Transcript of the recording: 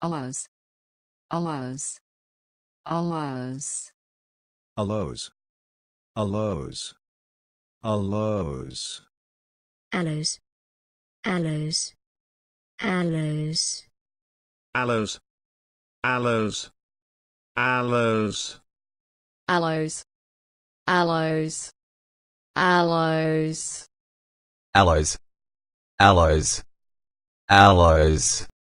allows allows allows allows allows allows allows allows allows allows allows allows allows allows allows allows allows allows